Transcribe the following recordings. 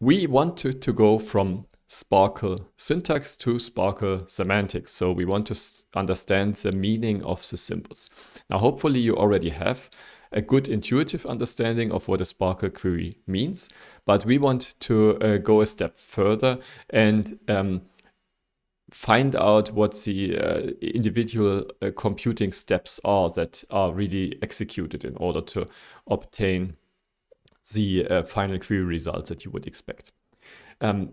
We want to, to go from Sparkle syntax to Sparkle semantics. So we want to understand the meaning of the symbols. Now, hopefully you already have a good intuitive understanding of what a Sparkle query means, but we want to uh, go a step further and um, find out what the uh, individual uh, computing steps are that are really executed in order to obtain the uh, final query results that you would expect. Um,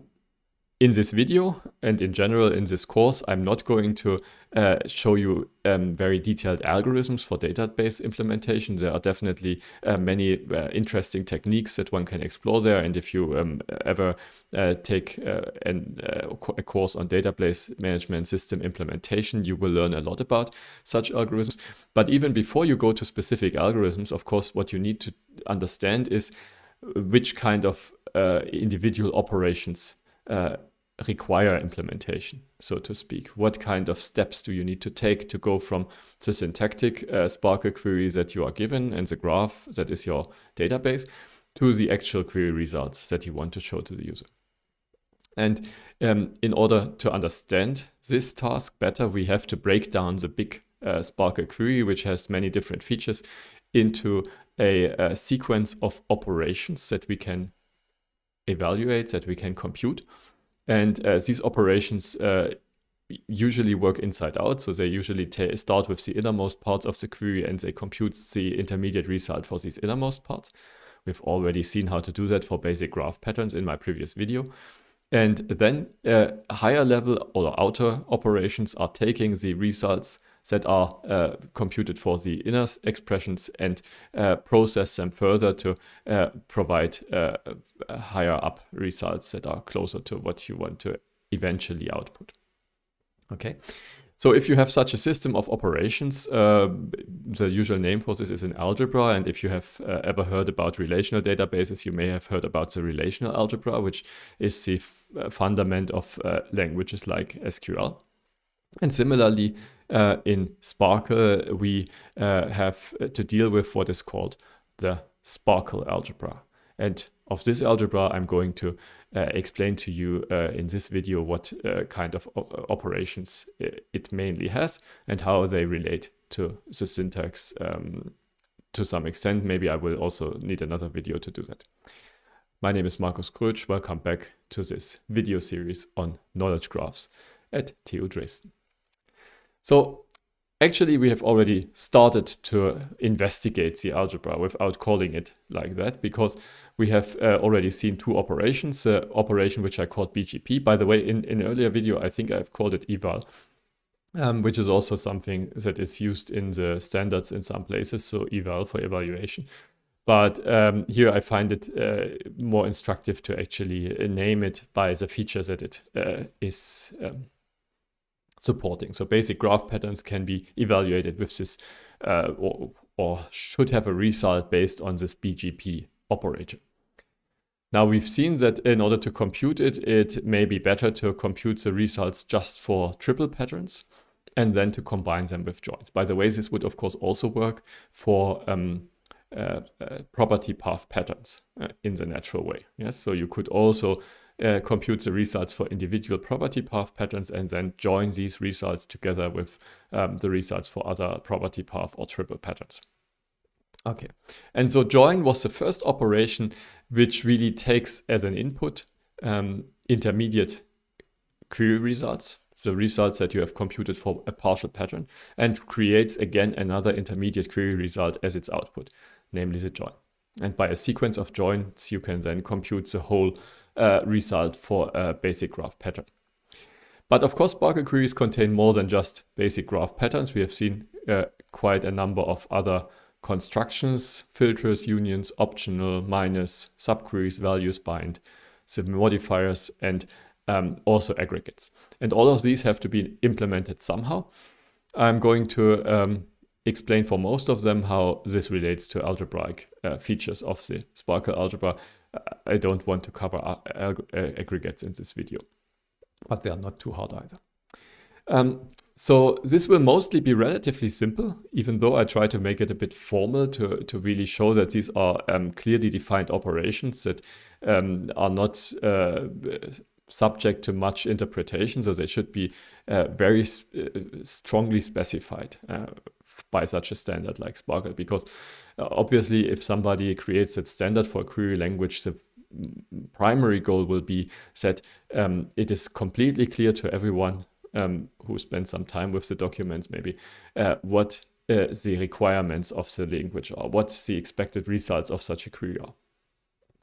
in this video and in general in this course, I'm not going to uh, show you um, very detailed algorithms for database implementation. There are definitely uh, many uh, interesting techniques that one can explore there. And if you um, ever uh, take uh, an, uh, a course on database management system implementation, you will learn a lot about such algorithms. But even before you go to specific algorithms, of course, what you need to understand is which kind of individual operations uh, require implementation, so to speak? What kind of steps do you need to take to go from the syntactic uh, Sparkle query that you are given and the graph that is your database to the actual query results that you want to show to the user? And um, in order to understand this task better, we have to break down the big uh, Sparkle query, which has many different features, into a, a sequence of operations that we can evaluate, that we can compute. And uh, these operations uh, usually work inside out. So they usually start with the innermost parts of the query and they compute the intermediate result for these innermost parts. We've already seen how to do that for basic graph patterns in my previous video. And then uh, higher level or outer operations are taking the results that are uh, computed for the inner expressions and uh, process them further to uh, provide uh, uh, higher up results that are closer to what you want to eventually output. Okay. So if you have such a system of operations, uh, the usual name for this is in algebra. And if you have uh, ever heard about relational databases, you may have heard about the relational algebra, which is the fundament of uh, languages like SQL. And similarly, uh, in Sparkle, we uh, have to deal with what is called the Sparkle algebra. And of this algebra, I'm going to uh, explain to you uh, in this video what uh, kind of operations it mainly has and how they relate to the syntax um, to some extent. Maybe I will also need another video to do that. My name is Markus Krötsch. Welcome back to this video series on knowledge graphs at TU Dresden. So actually we have already started to investigate the algebra without calling it like that because we have uh, already seen two operations, uh, operation which I called BGP. By the way, in an earlier video, I think I've called it eval, um, which is also something that is used in the standards in some places, so eval for evaluation. But um, here I find it uh, more instructive to actually name it by the feature that it uh, is. Um, supporting. So basic graph patterns can be evaluated with this uh, or, or should have a result based on this BGP operator. Now we've seen that in order to compute it, it may be better to compute the results just for triple patterns and then to combine them with joins. By the way, this would of course also work for um, uh, uh, property path patterns uh, in the natural way. Yes, so you could also uh, compute the results for individual property path patterns and then join these results together with um, the results for other property path or triple patterns. Okay, and so join was the first operation which really takes as an input um, intermediate query results, the results that you have computed for a partial pattern, and creates again another intermediate query result as its output, namely the join. And by a sequence of joins, you can then compute the whole uh, result for a basic graph pattern. But of course, Spark queries contain more than just basic graph patterns. We have seen uh, quite a number of other constructions, filters, unions, optional, minus, subqueries, values, bind, the modifiers, and um, also aggregates. And all of these have to be implemented somehow. I'm going to um, explain for most of them how this relates to algebraic uh, features of the Sparkle algebra I don't want to cover aggregates in this video, but they are not too hard either. Um, so this will mostly be relatively simple, even though I try to make it a bit formal to, to really show that these are um, clearly defined operations that um, are not uh, subject to much interpretation. So they should be uh, very sp uh, strongly specified. Uh, by such a standard like Sparkle. Because uh, obviously, if somebody creates that standard for a query language, the primary goal will be that um, it is completely clear to everyone um, who spends some time with the documents, maybe, uh, what uh, the requirements of the language are, what the expected results of such a query are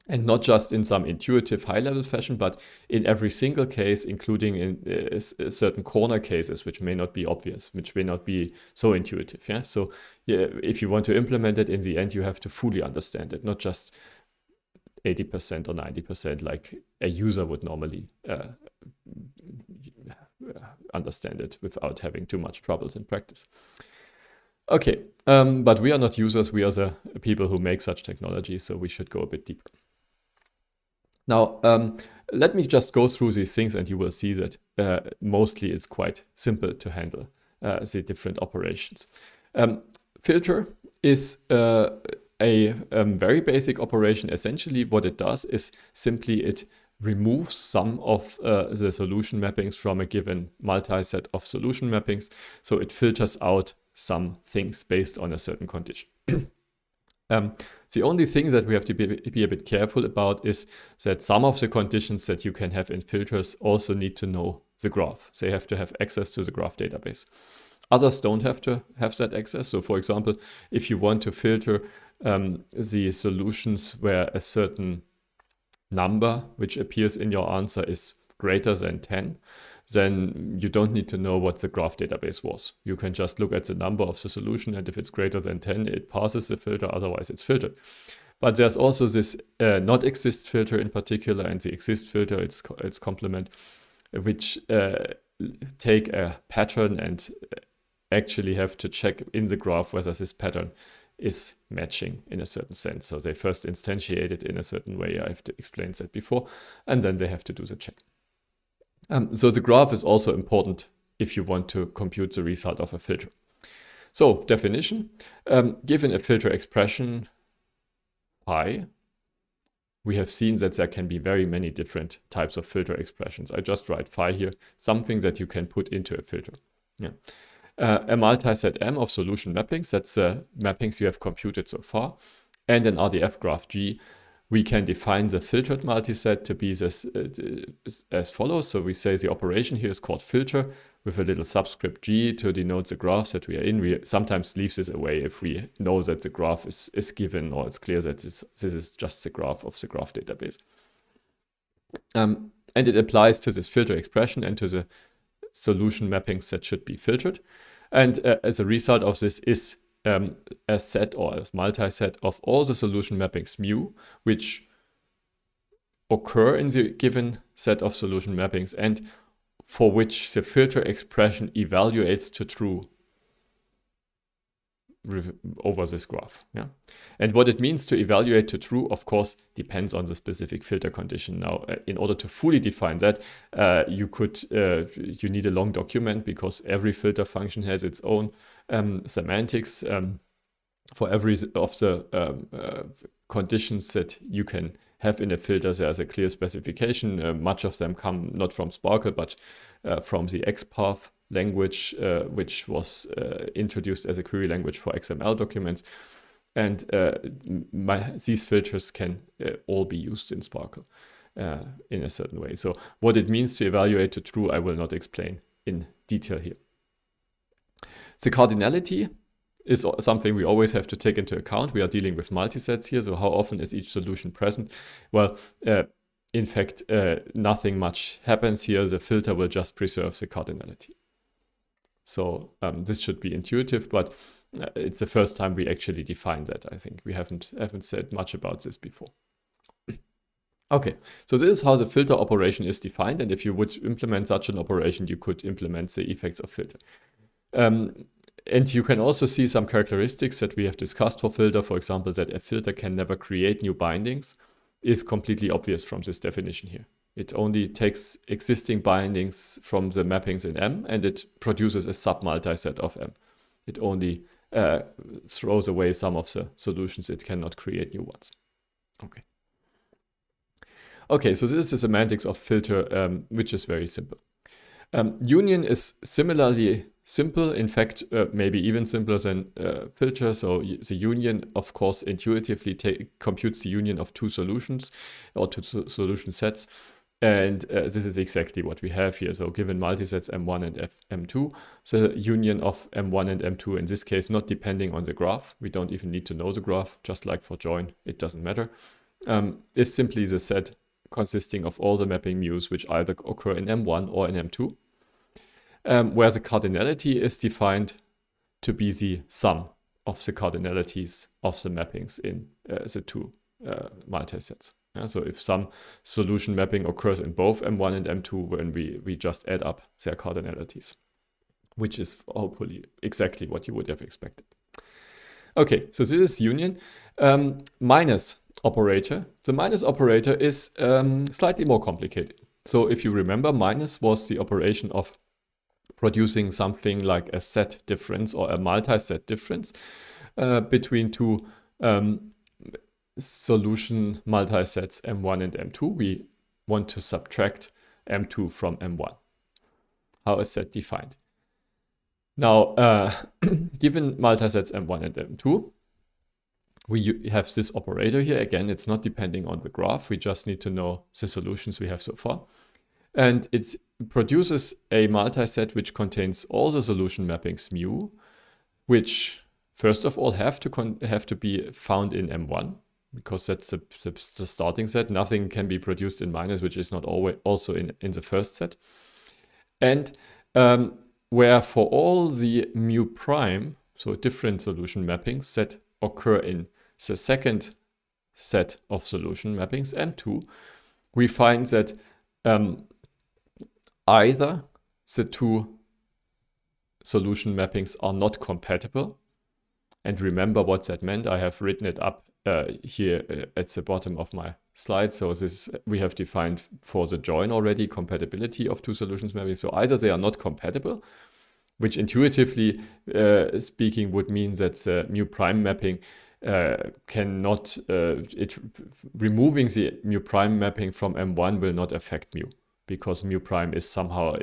and not just in some intuitive high level fashion, but in every single case, including in uh, uh, certain corner cases, which may not be obvious, which may not be so intuitive. Yeah. So yeah, if you want to implement it in the end, you have to fully understand it, not just 80% or 90% like a user would normally uh, understand it without having too much troubles in practice. Okay, um, but we are not users, we are the people who make such technology, so we should go a bit deeper. Now, um, let me just go through these things and you will see that uh, mostly it's quite simple to handle uh, the different operations. Um, filter is uh, a um, very basic operation. Essentially what it does is simply it removes some of uh, the solution mappings from a given multi-set of solution mappings. So it filters out some things based on a certain condition. Um, the only thing that we have to be, be, a bit careful about is that some of the conditions that you can have in filters also need to know the graph. They have to have access to the graph database. Others don't have to have that access. So for example, if you want to filter um, the solutions where a certain number which appears in your answer is greater than 10, then you don't need to know what the graph database was. You can just look at the number of the solution and if it's greater than 10, it passes the filter, otherwise it's filtered. But there's also this uh, not exist filter in particular and the exist filter, its, its complement, which uh, take a pattern and uh, actually have to check in the graph whether this pattern is matching in a certain sense. So they first instantiate it in a certain way. I've explained that before, and then they have to do the check. Um, so the graph is also important if you want to compute the result of a filter. So definition, um, given a filter expression pi, we have seen that there can be very many different types of filter expressions. I just write phi here, something that you can put into a filter. Yeah. Uh, a multi-set M of solution mappings, that's the mappings you have computed so far, and an RDF graph G we can define the filtered multiset to be this, uh, as follows. So we say the operation here is called filter with a little subscript G to denote the graph that we are in. We sometimes leave this away if we know that the graph is, is given or it's clear that this, this is just the graph of the graph database. Um, and it applies to this filter expression and to the solution mappings that should be filtered. And uh, as a result of this is um, a set or a multi-set of all the solution mappings mu, which occur in the given set of solution mappings and for which the filter expression evaluates to true over this graph. Yeah? And what it means to evaluate to true, of course, depends on the specific filter condition. Now, uh, in order to fully define that, uh, you could uh, you need a long document because every filter function has its own um, semantics um, for every of the um, uh, conditions that you can have in a filter. There's a clear specification. Uh, much of them come not from Sparkle, but uh, from the XPath language, uh, which was uh, introduced as a query language for XML documents. And uh, my, these filters can uh, all be used in Sparkle uh, in a certain way. So what it means to evaluate to true, I will not explain in detail here. The cardinality is something we always have to take into account. We are dealing with multisets here, so how often is each solution present? Well, uh, in fact, uh, nothing much happens here. The filter will just preserve the cardinality. So um, this should be intuitive, but uh, it's the first time we actually define that. I think we haven't haven't said much about this before. okay, so this is how the filter operation is defined, and if you would implement such an operation, you could implement the effects of filter. Um, and you can also see some characteristics that we have discussed for filter, for example, that a filter can never create new bindings is completely obvious from this definition here. It only takes existing bindings from the mappings in M and it produces a sub-multiset of M. It only uh, throws away some of the solutions. It cannot create new ones. Okay. Okay, so this is the semantics of filter, um, which is very simple. Um, union is similarly simple, in fact, uh, maybe even simpler than uh, filter. So the union, of course, intuitively computes the union of two solutions or two so solution sets. And uh, this is exactly what we have here. So given multisets M1 and F M2, the union of M1 and M2 in this case, not depending on the graph, we don't even need to know the graph, just like for join, it doesn't matter, um, is simply the set consisting of all the mapping mu's which either occur in M1 or in M2, um, where the cardinality is defined to be the sum of the cardinalities of the mappings in uh, the two uh, multisets. Yeah, so if some solution mapping occurs in both M1 and M2, when we, we just add up their cardinalities, which is hopefully exactly what you would have expected. Okay, so this is union. Um, minus operator. The minus operator is um, slightly more complicated. So if you remember, minus was the operation of producing something like a set difference or a multi-set difference uh, between two um, solution multisets M1 and M2, we want to subtract M2 from M1. How is that defined? Now, uh, given multisets M1 and M2, we have this operator here. Again, it's not depending on the graph. We just need to know the solutions we have so far. And it produces a multiset which contains all the solution mappings mu, which first of all have to have to be found in M1 because that's the, the, the, starting set. Nothing can be produced in minus, which is not always also in, in the first set. And um, where for all the mu prime, so different solution mappings that occur in the second set of solution mappings, M2, we find that um, either the two solution mappings are not compatible. And remember what that meant. I have written it up uh, here uh, at the bottom of my slide. So this we have defined for the join already compatibility of two solutions mapping. So either they are not compatible, which intuitively uh, speaking would mean that the mu prime mapping uh, cannot, uh, it removing the mu prime mapping from M1 will not affect mu because mu prime is somehow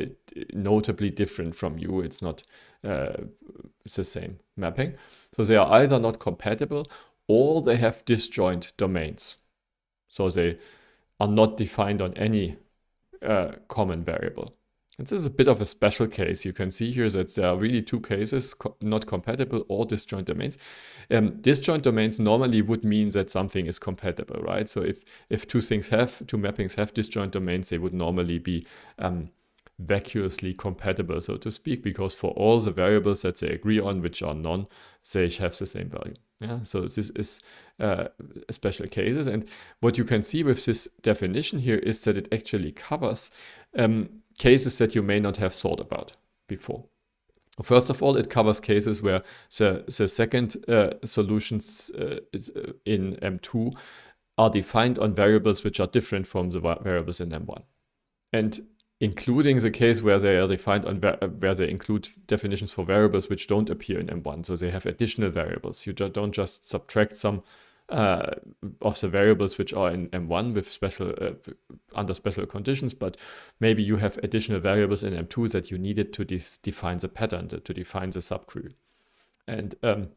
notably different from u. It's not uh, it's the same mapping. So they are either not compatible or they have disjoint domains. So they are not defined on any uh, common variable. And this is a bit of a special case. You can see here that there are really two cases, co not compatible or disjoint domains. Um, disjoint domains normally would mean that something is compatible, right? So if, if two things have, two mappings have disjoint domains, they would normally be um, vacuously compatible, so to speak, because for all the variables that they agree on, which are none, they have the same value. Yeah, so this is uh, special cases. And what you can see with this definition here is that it actually covers um, cases that you may not have thought about before. First of all, it covers cases where the, the second uh, solutions uh, uh in M2 are defined on variables which are different from the variables in M1. And including the case where they are defined on uh, where they include definitions for variables which don't appear in M1. So they have additional variables. You don't just subtract some uh, of the variables which are in M1 with special uh, under special conditions, but maybe you have additional variables in M2 that you needed to define the pattern, to define the subquery. And um,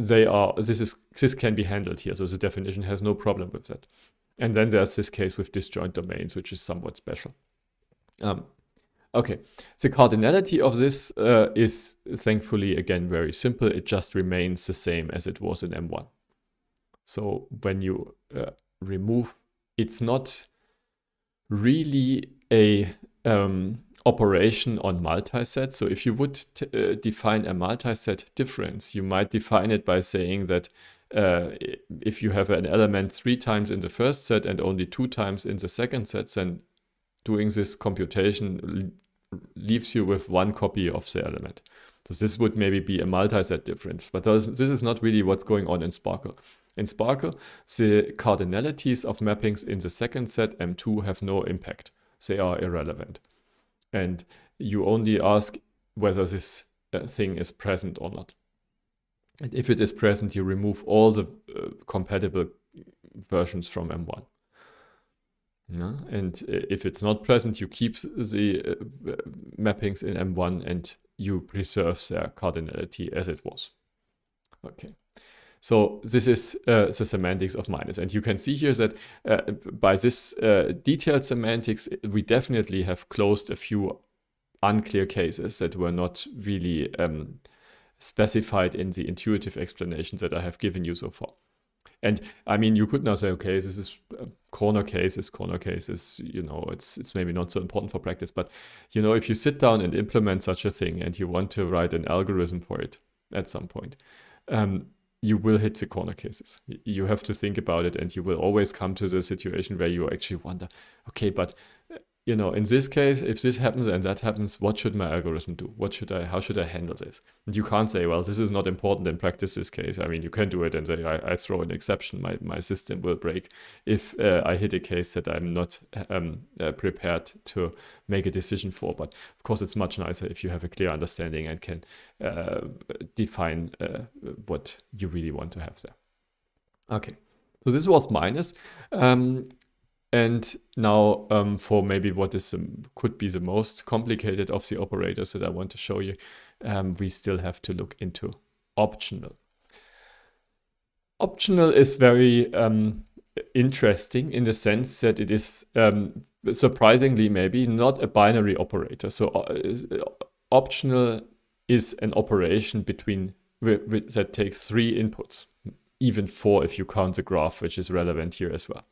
they are this is this can be handled here. So the definition has no problem with that. And then there's this case with disjoint domains, which is somewhat special. Um, okay, the cardinality of this uh, is thankfully again very simple. It just remains the same as it was in M1. So when you uh, remove, it's not really a um, operation on multisets. So if you would uh, define a multiset difference, you might define it by saying that uh, if you have an element three times in the first set and only two times in the second set, then doing this computation leaves you with one copy of the element. So this would maybe be a multi-set difference, but this is not really what's going on in Sparkle. In Sparkle, the cardinalities of mappings in the second set M2 have no impact. They are irrelevant. And you only ask whether this uh, thing is present or not. And if it is present, you remove all the uh, compatible mm, versions from M1. Yeah. And uh, if it's not present, you keep the uh, uh, mappings in M1 and you preserve their cardinality as it was. Okay. So this is uh, the semantics of minus. And you can see here that uh, by this uh, detailed semantics, we definitely have closed a few unclear cases that were not really um, specified in the intuitive explanations that I have given you so far. And I mean, you could now say, okay, this is a uh, corner cases, corner cases, you know, it's, it's maybe not so important for practice. But, you know, if you sit down and implement such a thing and you want to write an algorithm for it at some point, um, you will hit the corner cases. You have to think about it and you will always come to the situation where you actually wonder, okay, but you know, in this case, if this happens and that happens, what should my algorithm do? What should I, how should I handle this? And you can't say, well, this is not important in practice this case. I mean, you can do it and say, I, I throw an exception, my, my system will break if uh, I hit a case that I'm not um, uh, prepared to make a decision for. But of course, it's much nicer if you have a clear understanding and can uh, define uh, what you really want to have there. Okay. So this was minus. Um, and now um, for maybe what is um, could be the most complicated of the operators that I want to show you, um, we still have to look into optional. Optional is very um, interesting in the sense that it is um, surprisingly maybe not a binary operator. So uh, uh optional is an operation between that takes three inputs, even four if you count the graph, which is relevant here as well.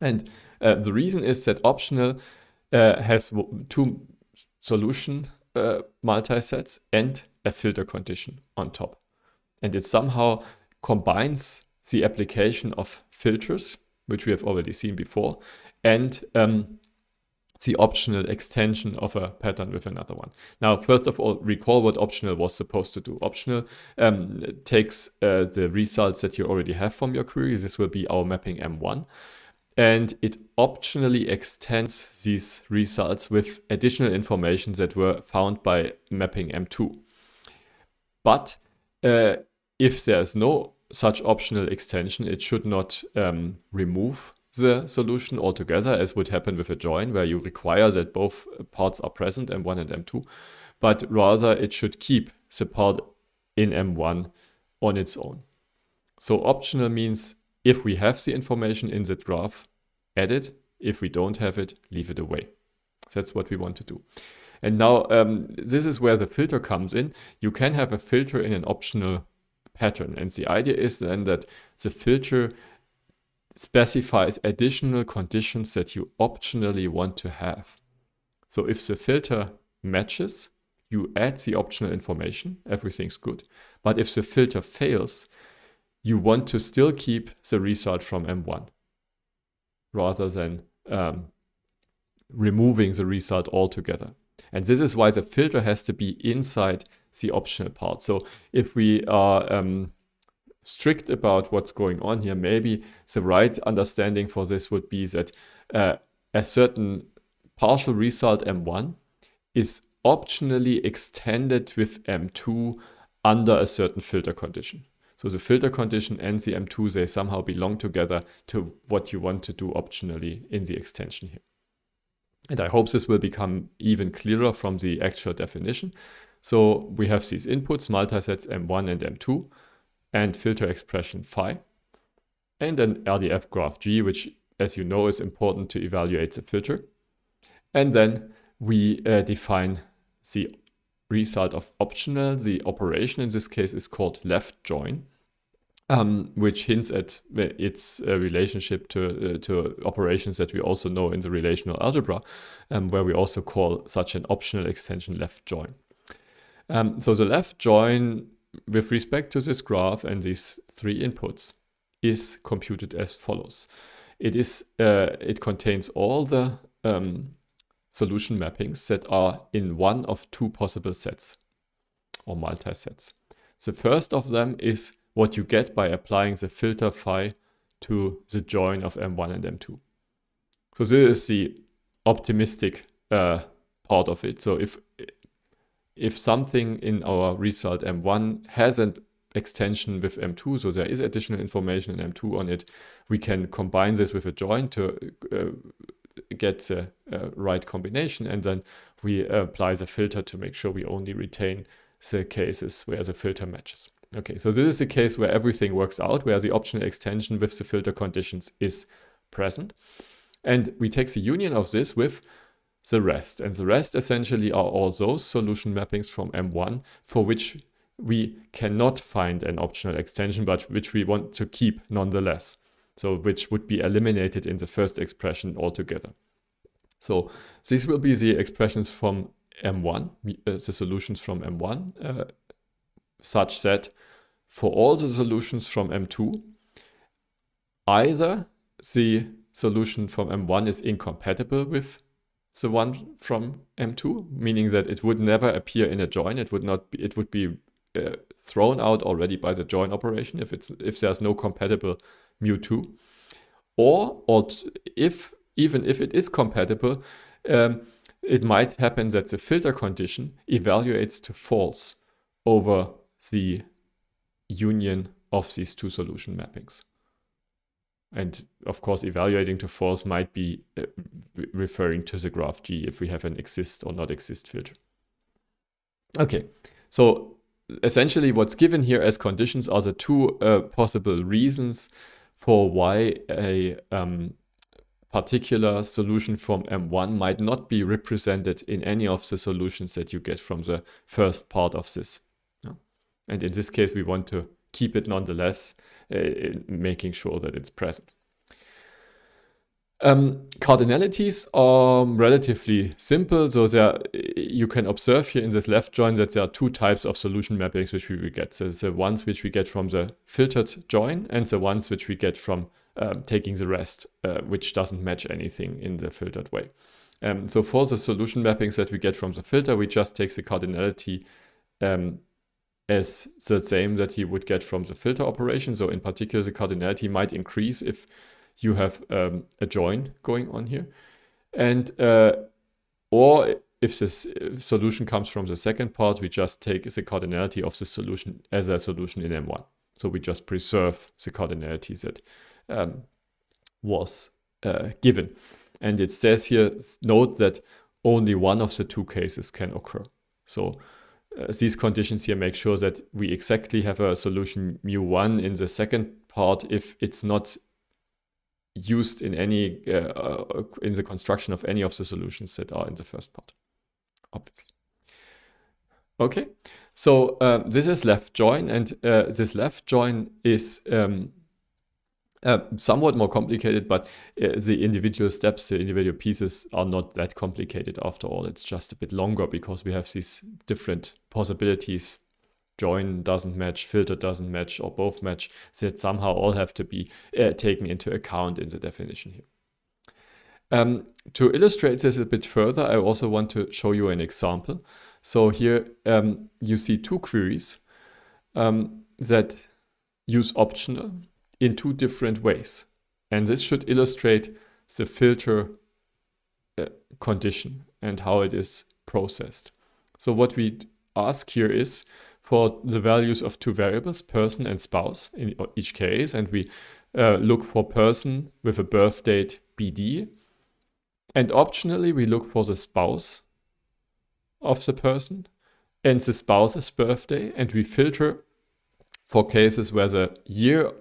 And uh, the reason is that optional uh, has two solution uh, multisets and a filter condition on top. And it somehow combines the application of filters, which we have already seen before, and um, the optional extension of a pattern with another one. Now, first of all, recall what optional was supposed to do. Optional um, takes uh, the results that you already have from your query. This will be our mapping M1 and it optionally extends these results with additional information that were found by mapping M2. But uh, if there's no such optional extension, it should not um, remove the solution altogether, as would happen with a join, where you require that both parts are present, M1 and M2, but rather it should keep the part in M1 on its own. So optional means if we have the information in the graph, add it. If we don't have it, leave it away. That's what we want to do. And now um, this is where the filter comes in. You can have a filter in an optional pattern. And the idea is then that the filter specifies additional conditions that you optionally want to have. So if the filter matches, you add the optional information, everything's good. But if the filter fails, you want to still keep the result from M1 rather than um, removing the result altogether. And this is why the filter has to be inside the optional part. So if we are um, strict about what's going on here, maybe the right understanding for this would be that uh, a certain partial result M1 is optionally extended with M2 under a certain filter condition. So the filter condition and the M2, they somehow belong together to what you want to do optionally in the extension here. And I hope this will become even clearer from the actual definition. So we have these inputs, multisets M1 and M2, and filter expression phi, and an RDF graph G, which as you know is important to evaluate the filter. And then we uh, define the result of optional. The operation in this case is called left join, um, which hints at its uh, relationship to, uh, to operations that we also know in the relational algebra, um, where we also call such an optional extension left join. Um, so the left join with respect to this graph and these three inputs is computed as follows. It is uh, it contains all the um, solution mappings that are in one of two possible sets or multi-sets. The first of them is what you get by applying the filter phi to the join of M1 and M2. So this is the optimistic uh, part of it. So if if something in our result M1 has an extension with M2, so there is additional information in M2 on it, we can combine this with a join to uh, get the uh, right combination and then we apply the filter to make sure we only retain the cases where the filter matches. Okay, so this is the case where everything works out, where the optional extension with the filter conditions is present. And we take the union of this with the rest. And the rest essentially are all those solution mappings from M1 for which we cannot find an optional extension, but which we want to keep nonetheless so which would be eliminated in the first expression altogether. So these will be the expressions from M1, uh, the solutions from M1, uh, such that for all the solutions from M2, either the solution from M1 is incompatible with the one from M2, meaning that it would never appear in a join. It would not. Be, it would be uh, thrown out already by the join operation if it's if there's no compatible two, Or, or if even if it is compatible, um, it might happen that the filter condition evaluates to false over the union of these two solution mappings. And of course, evaluating to false might be uh, referring to the graph G if we have an exist or not exist filter. Okay, so essentially what's given here as conditions are the two uh, possible reasons for why a um, particular solution from M1 might not be represented in any of the solutions that you get from the first part of this. And in this case, we want to keep it nonetheless, uh, making sure that it's present. Um, cardinalities are relatively simple. So there, you can observe here in this left join that there are two types of solution mappings which we get. So the ones which we get from the filtered join and the ones which we get from um, taking the rest, uh, which doesn't match anything in the filtered way. Um, so for the solution mappings that we get from the filter, we just take the cardinality um, as the same that you would get from the filter operation. So in particular, the cardinality might increase if you have um, a join going on here. And uh, or if this solution comes from the second part, we just take the cardinality of the solution as a solution in M1. So we just preserve the cardinality that um, was uh, given. And it says here, note that only one of the two cases can occur. So uh, these conditions here make sure that we exactly have a solution mu1 in the second part if it's not used in any uh, in the construction of any of the solutions that are in the first part, obviously. Okay, so uh, this is left join, and uh, this left join is um, uh, somewhat more complicated, but uh, the individual steps, the individual pieces are not that complicated after all. It's just a bit longer because we have these different possibilities join doesn't match, filter doesn't match, or both match, that somehow all have to be uh, taken into account in the definition here. Um, to illustrate this a bit further, I also want to show you an example. So here um, you see two queries um, that use optional in two different ways. And this should illustrate the filter uh, condition and how it is processed. So what we ask here is, for the values of two variables, person and spouse in each case. And we uh, look for person with a birth date BD. And optionally, we look for the spouse of the person and the spouse's birthday. And we filter for cases where the year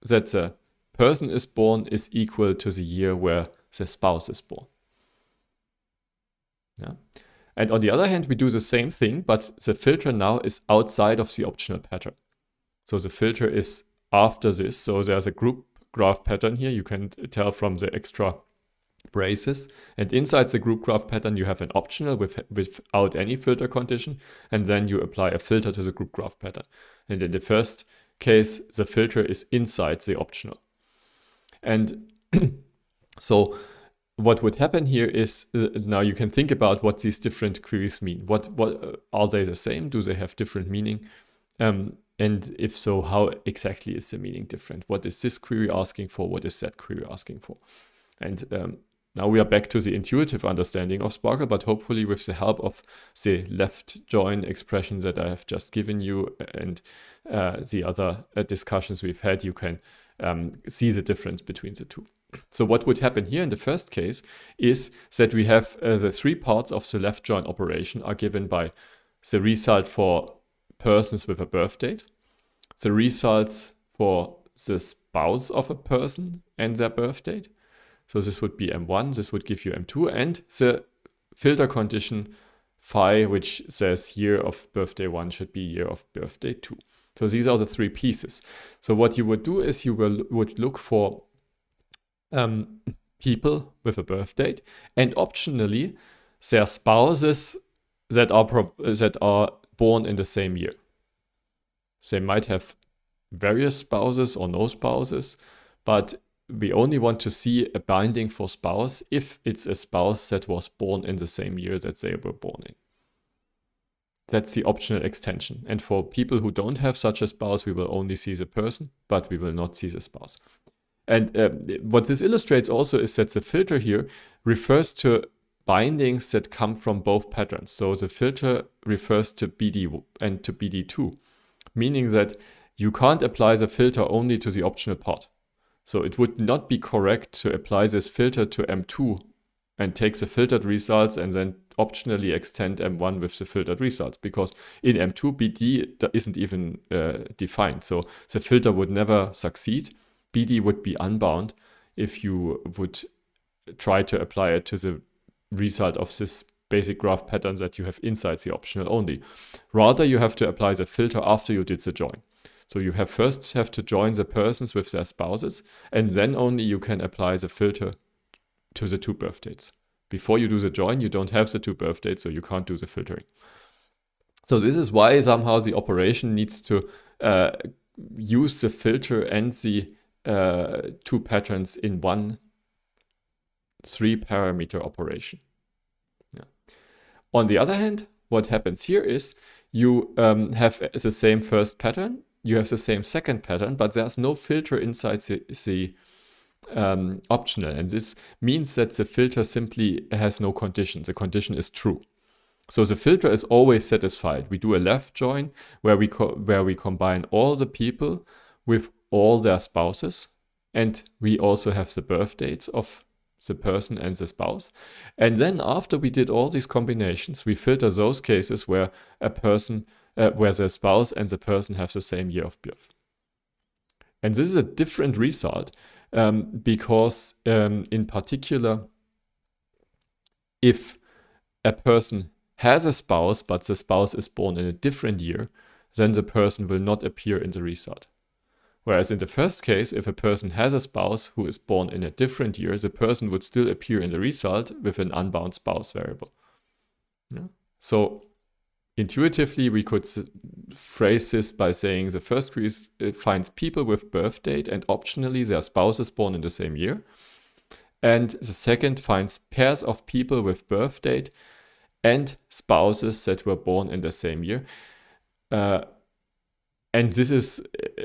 that the person is born is equal to the year where the spouse is born. And on the other hand, we do the same thing, but the filter now is outside of the optional pattern. So the filter is after this. So there's a group graph pattern here. You can tell from the extra braces. And inside the group graph pattern, you have an optional with, without any filter condition. And then you apply a filter to the group graph pattern. And in the first case, the filter is inside the optional. And so what would happen here is uh, now you can think about what these different queries mean. What what uh, are they the same? Do they have different meaning? Um, and if so, how exactly is the meaning different? What is this query asking for? What is that query asking for? And um, now we are back to the intuitive understanding of Sparkle, but hopefully with the help of the left join expression that I have just given you and uh, the other uh, discussions we've had, you can um, see the difference between the two. So what would happen here in the first case is that we have uh, the three parts of the left join operation are given by the result for persons with a birth date, the results for the spouse of a person and their birth date. So this would be M1, this would give you M2 and the filter condition phi, which says year of birthday one should be year of birthday two. So these are the three pieces. So what you would do is you will, would look for um, people with a birth date and optionally their spouses that are that are born in the same year. They might have various spouses or no spouses, but we only want to see a binding for spouse if it's a spouse that was born in the same year that they were born in. That's the optional extension. And for people who don't have such a spouse, we will only see the person, but we will not see the spouse. And uh, what this illustrates also is that the filter here refers to bindings that come from both patterns. So the filter refers to BD and to BD2, meaning that you can't apply the filter only to the optional part. So it would not be correct to apply this filter to M2 and take the filtered results and then optionally extend M1 with the filtered results because in M2 BD isn't even uh, defined. So the filter would never succeed BD would be unbound if you would try to apply it to the result of this basic graph pattern that you have inside the optional only. Rather, you have to apply the filter after you did the join. So you have first have to join the persons with their spouses, and then only you can apply the filter to the two birth dates. Before you do the join, you don't have the two birth dates, so you can't do the filtering. So this is why somehow the operation needs to uh, use the filter and the uh, two patterns in one three parameter operation. Yeah. On the other hand, what happens here is you um, have the same first pattern, you have the same second pattern, but there's no filter inside the, the um, optional. And this means that the filter simply has no condition. The condition is true. So the filter is always satisfied. We do a left join where we, where we combine all the people with all their spouses. And we also have the birth dates of the person and the spouse. And then after we did all these combinations, we filter those cases where a person, uh, where the spouse and the person have the same year of birth. And this is a different result um, because um, in particular, if a person has a spouse, but the spouse is born in a different year, then the person will not appear in the result. Whereas in the first case, if a person has a spouse who is born in a different year, the person would still appear in the result with an unbound spouse variable. Yeah. So intuitively, we could phrase this by saying the first query finds people with birth date and optionally their spouses born in the same year. And the second finds pairs of people with birth date and spouses that were born in the same year. Uh, and this is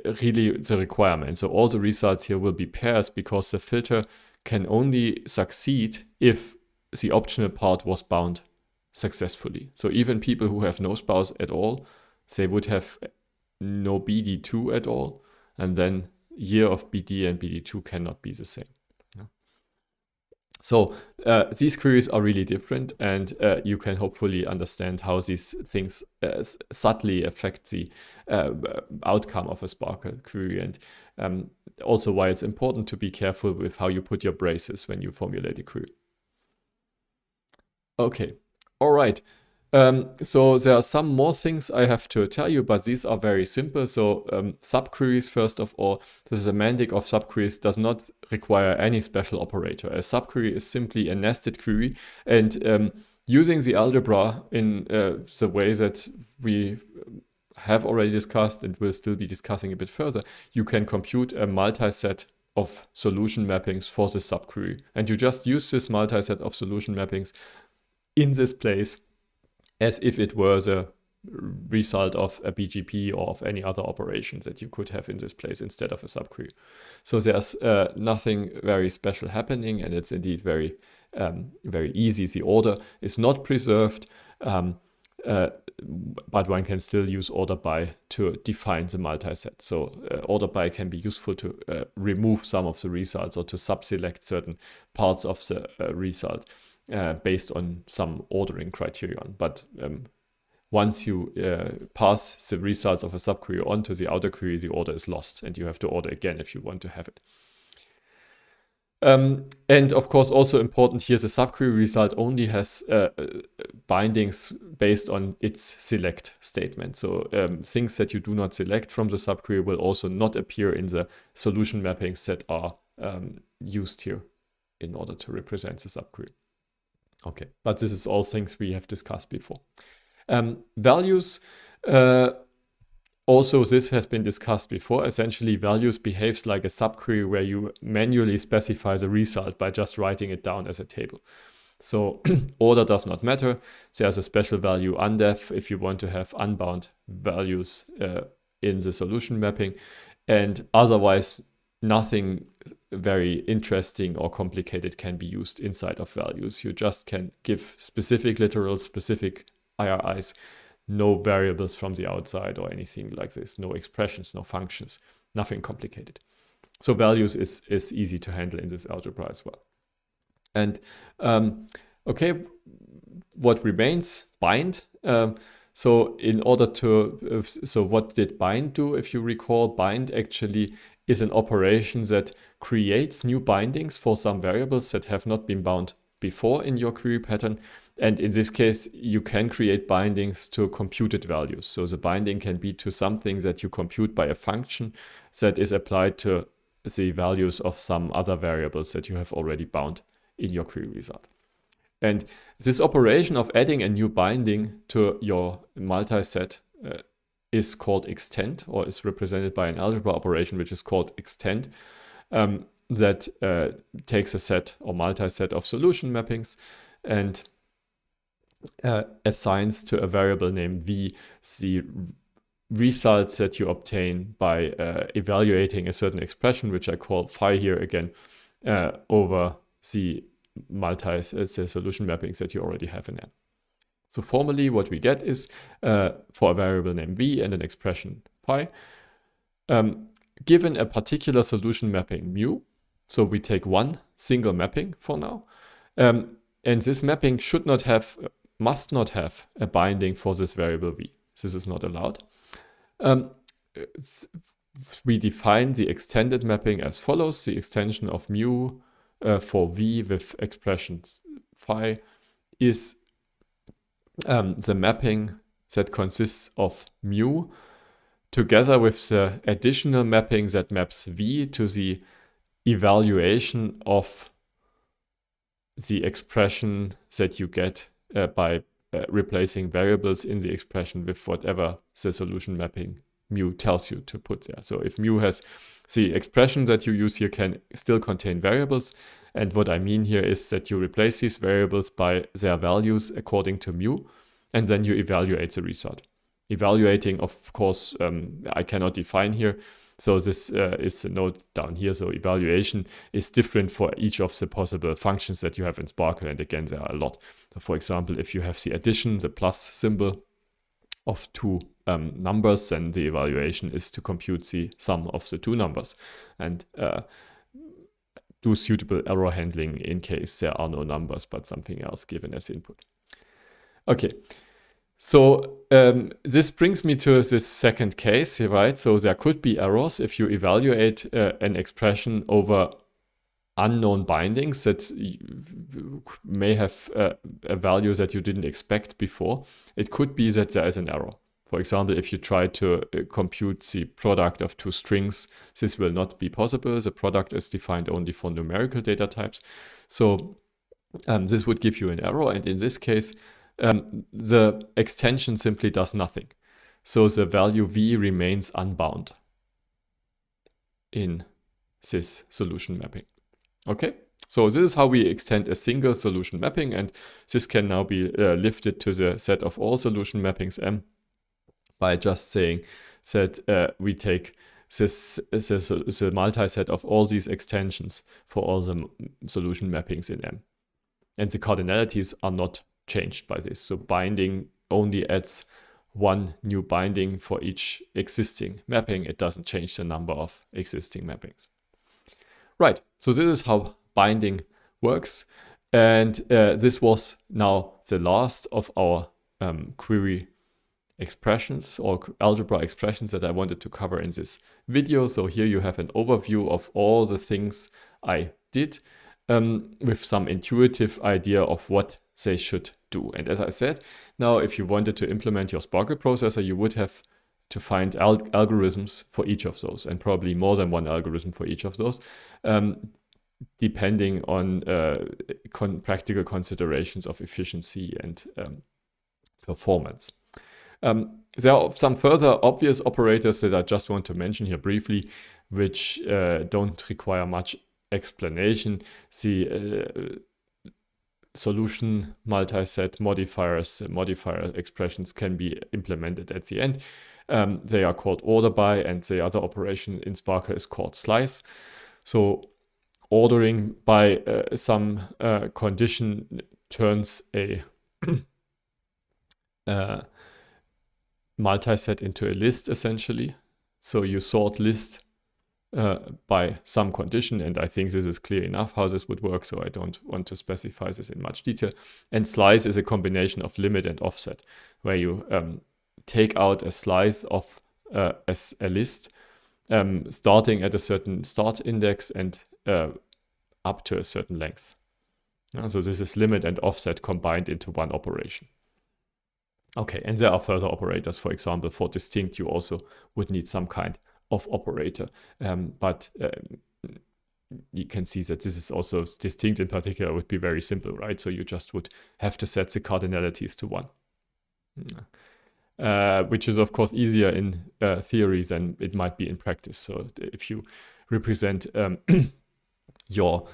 uh, really the requirement. So all the results here will be pairs because the filter can only succeed if the optional part was bound successfully. So even people who have no spouse at all, they would have no BD2 at all. And then year of BD and BD2 cannot be the same. So uh, these queries are really different and uh, you can hopefully understand how these things uh, subtly affect the uh, outcome of a Sparkle query and um, also why it's important to be careful with how you put your braces when you formulate a query. Okay, all right. Um, so there are some more things I have to tell you, but these are very simple. So um, subqueries, first of all, the semantic of subqueries does not require any special operator. A subquery is simply a nested query and um, using the algebra in uh, the way that we have already discussed and will still be discussing a bit further, you can compute a multi-set of solution mappings for the subquery. And you just use this multi-set of solution mappings in this place as if it were the result of a BGP or of any other operation that you could have in this place instead of a subquery. So there's uh, nothing very special happening and it's indeed very, um, very easy. The order is not preserved, um, uh, but one can still use order by to define the multiset. So uh, order by can be useful to uh, remove some of the results or to subselect certain parts of the uh, result uh, based on some ordering criterion. But um, once you uh, pass the results of a subquery onto the outer query, the order is lost and you have to order again if you want to have it. Um, and of course, also important here, the subquery result only has uh, uh bindings based on its select statement. So um, things that you do not select from the subquery will also not appear in the solution mappings that are um, used here in order to represent the subquery. Okay, but this is all things we have discussed before. Um, values, uh, also this has been discussed before. Essentially, values behaves like a subquery where you manually specify the result by just writing it down as a table. So order does not matter. There's a special value undef if you want to have unbound values uh, in the solution mapping. And otherwise, nothing very interesting or complicated can be used inside of values. You just can give specific literals, specific IRIs, no variables from the outside or anything like this, no expressions, no functions, nothing complicated. So values is, is easy to handle in this algebra as well. And um, okay, what remains? Bind. Um, so in order to, uh, so what did bind do? If you recall, bind actually is an operation that creates new bindings for some variables that have not been bound before in your query pattern. And in this case, you can create bindings to computed values. So the binding can be to something that you compute by a function that is applied to the values of some other variables that you have already bound in your query result. And this operation of adding a new binding to your multiset uh, is called extend or is represented by an algebra operation, which is called extend. Um, that uh, takes a set or multiset of solution mappings and uh, assigns to a variable named v the results that you obtain by uh, evaluating a certain expression, which I call phi here again, uh, over the multi uh, solution mappings that you already have in N. So formally, what we get is uh, for a variable name v and an expression pi, um, given a particular solution mapping mu, so we take one single mapping for now, um, and this mapping should not have, must not have a binding for this variable v. This is not allowed. Um, we define the extended mapping as follows, the extension of mu uh, for v with expressions phi is um, the mapping that consists of mu together with the additional mapping that maps v to the evaluation of the expression that you get uh, by uh, replacing variables in the expression with whatever the solution mapping mu tells you to put there. So if mu has the expression that you use here can still contain variables. And what I mean here is that you replace these variables by their values according to mu, and then you evaluate the result. Evaluating, of course, um, I cannot define here. So this uh, is a note down here. So evaluation is different for each of the possible functions that you have in Sparkle. And again, there are a lot. So for example, if you have the addition, the plus symbol of two um, numbers, then the evaluation is to compute the sum of the two numbers and uh, do suitable error handling in case there are no numbers but something else given as input. Okay, so um, this brings me to this second case, right? So there could be errors if you evaluate uh, an expression over unknown bindings that may have uh, a value that you didn't expect before. It could be that there is an error. For example, if you try to uh, compute the product of two strings, this will not be possible. The product is defined only for numerical data types. So um, this would give you an error. And in this case, um, the extension simply does nothing. So the value v remains unbound in this solution mapping. Okay, so this is how we extend a single solution mapping and this can now be uh, lifted to the set of all solution mappings M by just saying that uh, we take this, this, the multi-set of all these extensions for all the solution mappings in M. And the cardinalities are not changed by this. So binding only adds one new binding for each existing mapping. It doesn't change the number of existing mappings. Right, so this is how binding works. And uh, this was now the last of our um, query expressions or algebra expressions that I wanted to cover in this video. So here you have an overview of all the things I did um, with some intuitive idea of what they should do. And as I said, now if you wanted to implement your Sparkle processor, you would have to find al algorithms for each of those and probably more than one algorithm for each of those. Um, depending on uh, con practical considerations of efficiency and um, performance. Um, there are some further obvious operators that I just want to mention here briefly, which uh, don't require much explanation. The uh, solution multi-set modifiers, modifier expressions can be implemented at the end. Um, they are called order by, and the other operation in Sparkle is called slice. So ordering by uh, some uh, condition turns a uh, multi-set into a list essentially. So you sort list uh, by some condition, and I think this is clear enough how this would work, so I don't want to specify this in much detail. And slice is a combination of limit and offset, where you um, take out a slice of uh, a, a, list um, starting at a certain start index and uh, up to a certain length. so this is limit and offset combined into one operation. Okay, and there are further operators, for example, for distinct, you also would need some kind of operator. Um, but um, you can see that this is also distinct in particular would be very simple, right? So you just would have to set the cardinalities to one. Mm. Uh, which is of course easier in uh, theory than it might be in practice. So if you represent um, your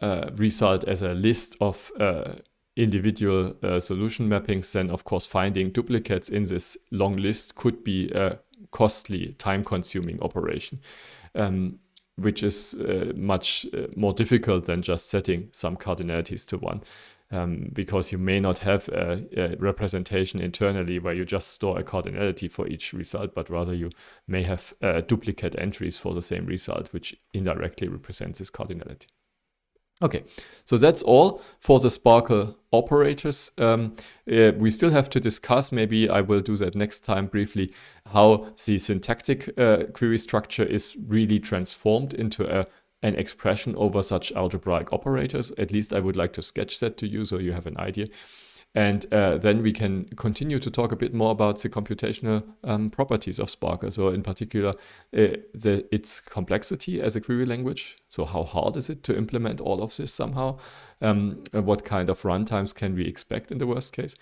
uh, result as a list of uh, individual uh, solution mappings, then of course finding duplicates in this long list could be a costly, time-consuming operation, um, which is uh, much uh, more difficult than just setting some cardinalities to one. Um, because you may not have a, a, representation internally where you just store a cardinality for each result, but rather you may have uh, duplicate entries for the same result, which indirectly represents this cardinality. Okay, so that's all for the Sparkle operators. Um, uh, we still have to discuss, maybe I will do that next time briefly, how the syntactic uh, query structure is really transformed into a, an expression over such algebraic operators. At least I would like to sketch that to you so you have an idea. And uh, then we can continue to talk a bit more about the computational um, properties of Sparkle. So in particular, uh, the, its complexity as a query language. So how hard is it to implement all of this somehow? Um, uh, what kind of runtimes can we expect in the worst case?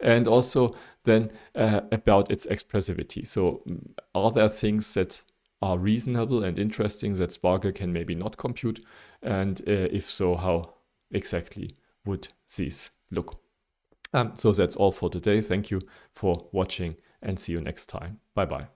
And also then uh, about its expressivity. So mm, are there things that are reasonable and interesting that Sparkle can maybe not compute? And uh, if so, how exactly would these look? Um, so that's all for today. Thank you for watching and see you next time. Bye bye.